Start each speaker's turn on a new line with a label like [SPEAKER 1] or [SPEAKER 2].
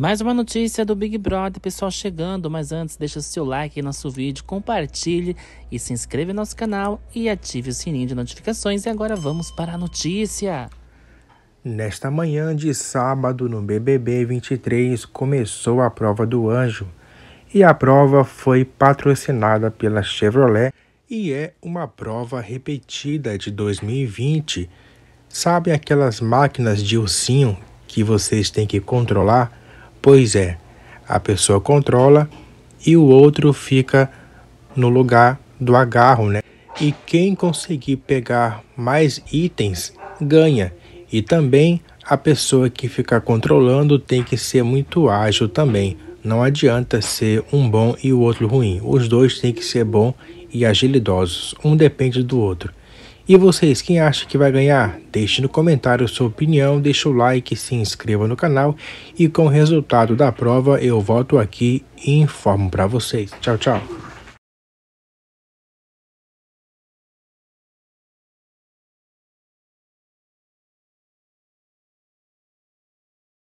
[SPEAKER 1] Mais uma notícia do Big Brother, pessoal, chegando. Mas antes, deixa seu like no nosso vídeo, compartilhe e se inscreva no nosso canal e ative o sininho de notificações. E agora vamos para a notícia.
[SPEAKER 2] Nesta manhã de sábado, no BBB 23, começou a prova do anjo. E a prova foi patrocinada pela Chevrolet e é uma prova repetida de 2020. Sabe aquelas máquinas de ursinho que vocês têm que controlar? Pois é, a pessoa controla e o outro fica no lugar do agarro, né? E quem conseguir pegar mais itens ganha. E também a pessoa que ficar controlando tem que ser muito ágil também. Não adianta ser um bom e o outro ruim. Os dois têm que ser bom e agilidosos. Um depende do outro. E vocês, quem acha que vai ganhar? Deixe no comentário sua opinião, deixe o like, se inscreva no canal e com o resultado da prova eu volto aqui e informo para vocês. Tchau, tchau!